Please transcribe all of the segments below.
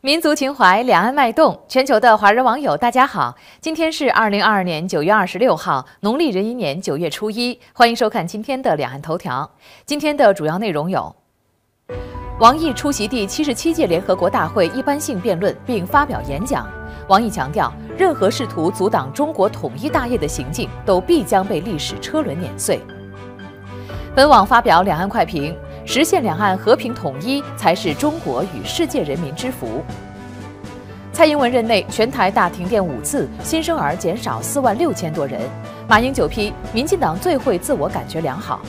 民族情怀，两岸脉动。全球的华人网友，大家好！今天是二零二二年九月二十六号，农历壬寅年九月初一。欢迎收看今天的《两岸头条》。今天的主要内容有：王毅出席第七十七届联合国大会一般性辩论并发表演讲。王毅强调，任何试图阻挡中国统一大业的行径，都必将被历史车轮碾碎。本网发表《两岸快评》。实现两岸和平统一，才是中国与世界人民之福。蔡英文任内，全台大停电五次，新生儿减少四万六千多人。马英九批民进党最会自我感觉良好。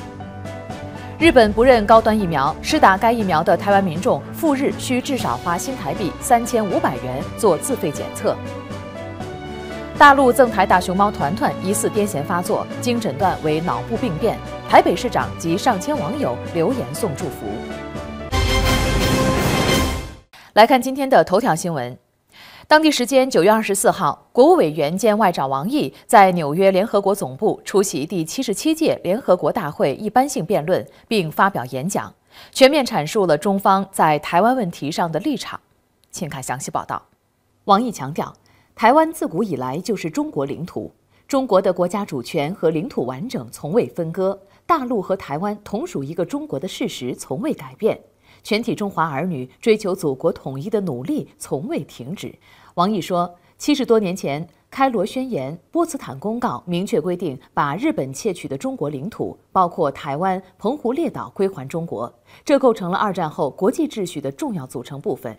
日本不认高端疫苗，施打该疫苗的台湾民众赴日需至少花新台币三千五百元做自费检测。大陆赠台大熊猫团团疑似癫痫发作，经诊断为脑部病变。台北市长及上千网友留言送祝福。来看今天的头条新闻，当地时间九月二十四号，国务委员兼外长王毅在纽约联合国总部出席第七十七届联合国大会一般性辩论，并发表演讲，全面阐述了中方在台湾问题上的立场。请看详细报道。王毅强调，台湾自古以来就是中国领土，中国的国家主权和领土完整从未分割。大陆和台湾同属一个中国的事实从未改变，全体中华儿女追求祖国统一的努力从未停止。王毅说：“七十多年前，《开罗宣言》《波茨坦公告》明确规定，把日本窃取的中国领土，包括台湾、澎湖列岛，归还中国，这构成了二战后国际秩序的重要组成部分。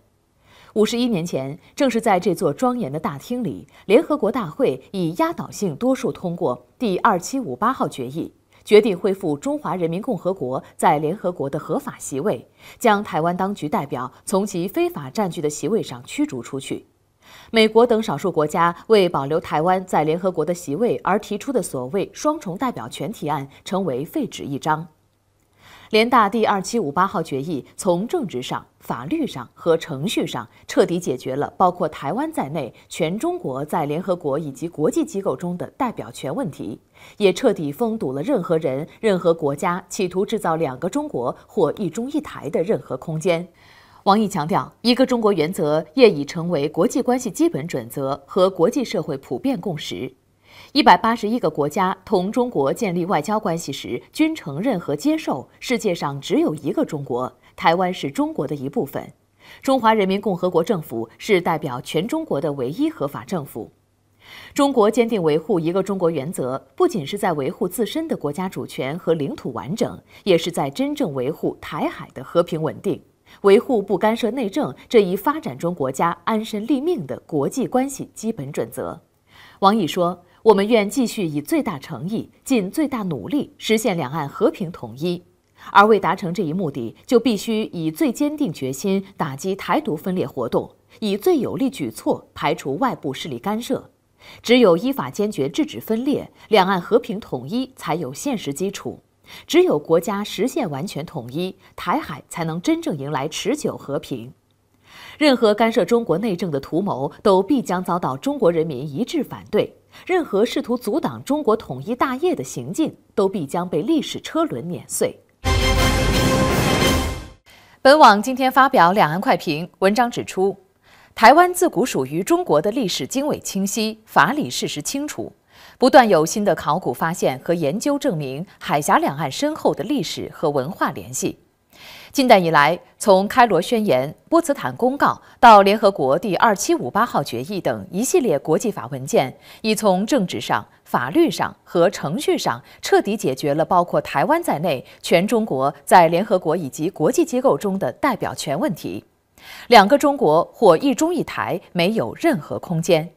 五十一年前，正是在这座庄严的大厅里，联合国大会以压倒性多数通过第二七五八号决议。”决定恢复中华人民共和国在联合国的合法席位，将台湾当局代表从其非法占据的席位上驱逐出去。美国等少数国家为保留台湾在联合国的席位而提出的所谓“双重代表权”提案，成为废纸一张。联大第二七五八号决议从政治上、法律上和程序上彻底解决了包括台湾在内全中国在联合国以及国际机构中的代表权问题，也彻底封堵了任何人、任何国家企图制造两个中国或一中一台的任何空间。王毅强调，一个中国原则业已成为国际关系基本准则和国际社会普遍共识。一百八十一个国家同中国建立外交关系时，均承认和接受世界上只有一个中国，台湾是中国的一部分，中华人民共和国政府是代表全中国的唯一合法政府。中国坚定维护一个中国原则，不仅是在维护自身的国家主权和领土完整，也是在真正维护台海的和平稳定，维护不干涉内政这一发展中国家安身立命的国际关系基本准则。王毅说。我们愿继续以最大诚意、尽最大努力实现两岸和平统一，而为达成这一目的，就必须以最坚定决心打击台独分裂活动，以最有力举措排除外部势力干涉。只有依法坚决制止分裂，两岸和平统一才有现实基础；只有国家实现完全统一，台海才能真正迎来持久和平。任何干涉中国内政的图谋，都必将遭到中国人民一致反对。任何试图阻挡中国统一大业的行径，都必将被历史车轮碾碎。本网今天发表《两岸快评》文章指出，台湾自古属于中国的历史经纬清晰，法理事实清楚，不断有新的考古发现和研究证明海峡两岸深厚的历史和文化联系。近代以来，从《开罗宣言》、《波茨坦公告》到联合国第二七五八号决议等一系列国际法文件，已从政治上、法律上和程序上彻底解决了包括台湾在内全中国在联合国以及国际机构中的代表权问题。两个中国或一中一台没有任何空间。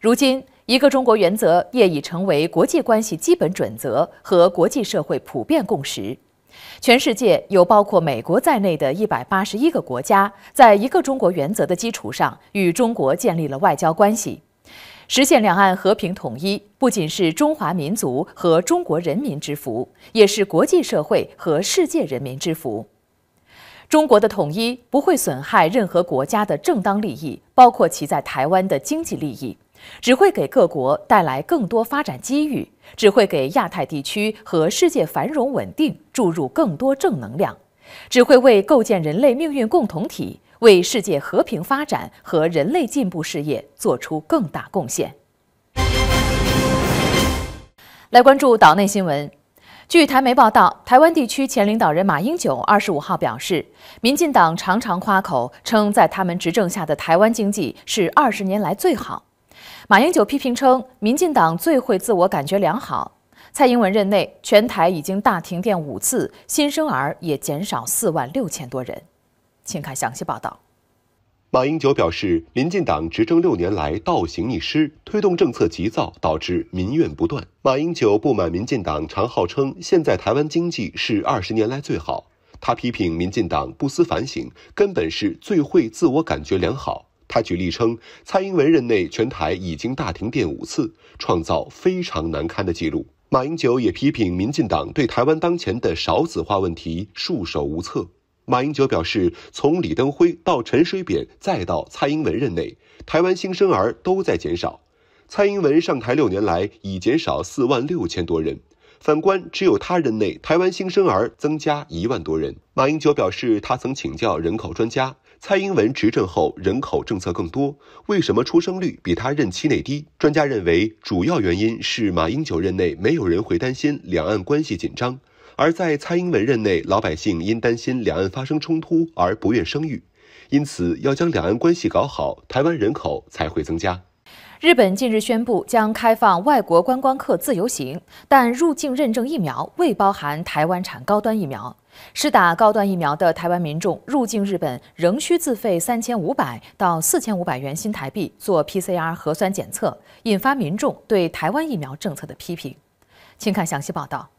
如今，一个中国原则业已成为国际关系基本准则和国际社会普遍共识。全世界有包括美国在内的一百八十一个国家，在一个中国原则的基础上与中国建立了外交关系。实现两岸和平统一，不仅是中华民族和中国人民之福，也是国际社会和世界人民之福。中国的统一不会损害任何国家的正当利益，包括其在台湾的经济利益，只会给各国带来更多发展机遇。只会给亚太地区和世界繁荣稳定注入更多正能量，只会为构建人类命运共同体、为世界和平发展和人类进步事业做出更大贡献。来关注岛内新闻。据台媒报道，台湾地区前领导人马英九二十五号表示，民进党常常夸口称，在他们执政下的台湾经济是二十年来最好。马英九批评称，民进党最会自我感觉良好。蔡英文任内，全台已经大停电五次，新生儿也减少四万六千多人。请看详细报道。马英九表示，民进党执政六年来倒行逆施，推动政策急躁，导致民怨不断。马英九不满民进党常号称现在台湾经济是二十年来最好，他批评民进党不思反省，根本是最会自我感觉良好。他举例称，蔡英文任内全台已经大停电五次，创造非常难堪的记录。马英九也批评民进党对台湾当前的少子化问题束手无策。马英九表示，从李登辉到陈水扁再到蔡英文任内，台湾新生儿都在减少。蔡英文上台六年来已减少四万六千多人，反观只有他任内台湾新生儿增加一万多人。马英九表示，他曾请教人口专家。蔡英文执政后，人口政策更多，为什么出生率比他任期内低？专家认为，主要原因是马英九任内没有人会担心两岸关系紧张，而在蔡英文任内，老百姓因担心两岸发生冲突而不愿生育，因此要将两岸关系搞好，台湾人口才会增加。日本近日宣布将开放外国观光客自由行，但入境认证疫苗未包含台湾产高端疫苗。施打高端疫苗的台湾民众入境日本仍需自费三千五百到四千五百元新台币做 PCR 核酸检测，引发民众对台湾疫苗政策的批评。请看详细报道。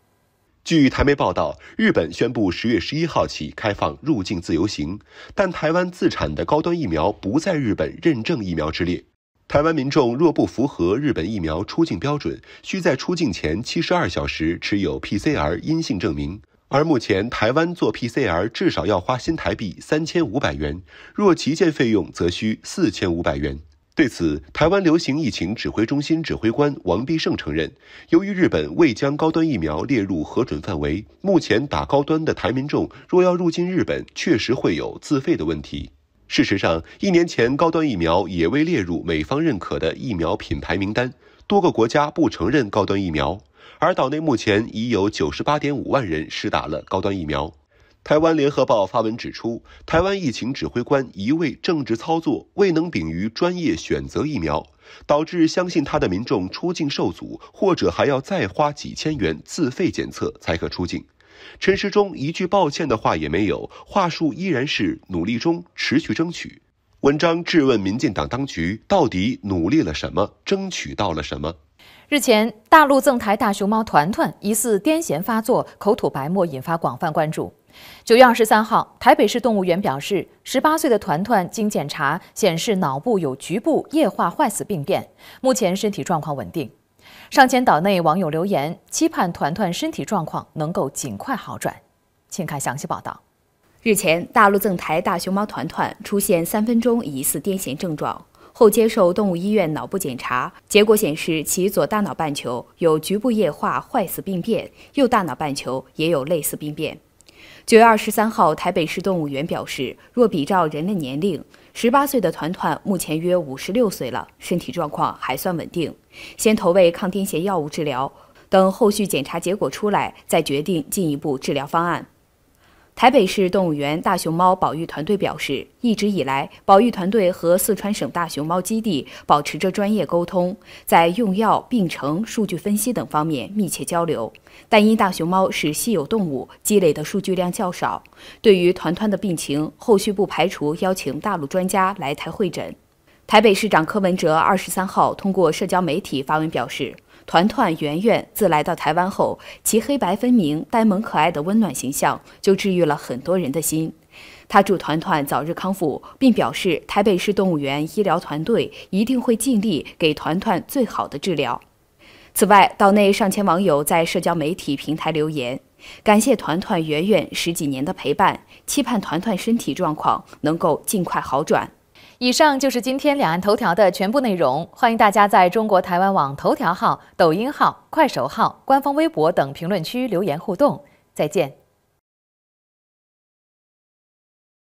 据台媒报道，日本宣布十月十一号起开放入境自由行，但台湾自产的高端疫苗不在日本认证疫苗之列。台湾民众若不符合日本疫苗出境标准，需在出境前七十二小时持有 PCR 阴性证明。而目前，台湾做 PCR 至少要花新台币三千五百元，若急件费用则需四千五百元。对此，台湾流行疫情指挥中心指挥官王必胜承认，由于日本未将高端疫苗列入核准范围，目前打高端的台民众若要入境日本，确实会有自费的问题。事实上，一年前高端疫苗也未列入美方认可的疫苗品牌名单，多个国家不承认高端疫苗。而岛内目前已有九十八点五万人施打了高端疫苗。台湾联合报发文指出，台湾疫情指挥官一味政治操作，未能秉于专业选择疫苗，导致相信他的民众出境受阻，或者还要再花几千元自费检测才可出境。陈时中一句抱歉的话也没有，话术依然是努力中，持续争取。文章质问民进党当局到底努力了什么，争取到了什么？日前，大陆赠台大熊猫团团疑似癫痫发作，口吐白沫，引发广泛关注。九月二十三号，台北市动物园表示，十八岁的团团经检查显示脑部有局部液化坏死病变，目前身体状况稳定。上千岛内网友留言，期盼团团身体状况能够尽快好转。请看详细报道。日前，大陆赠台大熊猫团团出现三分钟疑似癫痫症状。后接受动物医院脑部检查，结果显示其左大脑半球有局部液化坏死病变，右大脑半球也有类似病变。九月二十三号，台北市动物园表示，若比照人类年龄，十八岁的团团目前约五十六岁了，身体状况还算稳定。先投喂抗癫痫药物治疗，等后续检查结果出来再决定进一步治疗方案。台北市动物园大熊猫保育团队表示，一直以来，保育团队和四川省大熊猫基地保持着专业沟通，在用药、病程、数据分析等方面密切交流。但因大熊猫是稀有动物，积累的数据量较少，对于团团的病情，后续不排除邀请大陆专家来台会诊。台北市长柯文哲二十三号通过社交媒体发文表示。团团圆圆自来到台湾后，其黑白分明、呆萌可爱的温暖形象就治愈了很多人的心。他祝团团早日康复，并表示台北市动物园医疗团队一定会尽力给团团最好的治疗。此外，岛内上千网友在社交媒体平台留言，感谢团团圆圆十几年的陪伴，期盼团团身体状况能够尽快好转。以上就是今天两岸头条的全部内容，欢迎大家在中国台湾网头条号、抖音号、快手号、官方微博等评论区留言互动。再见。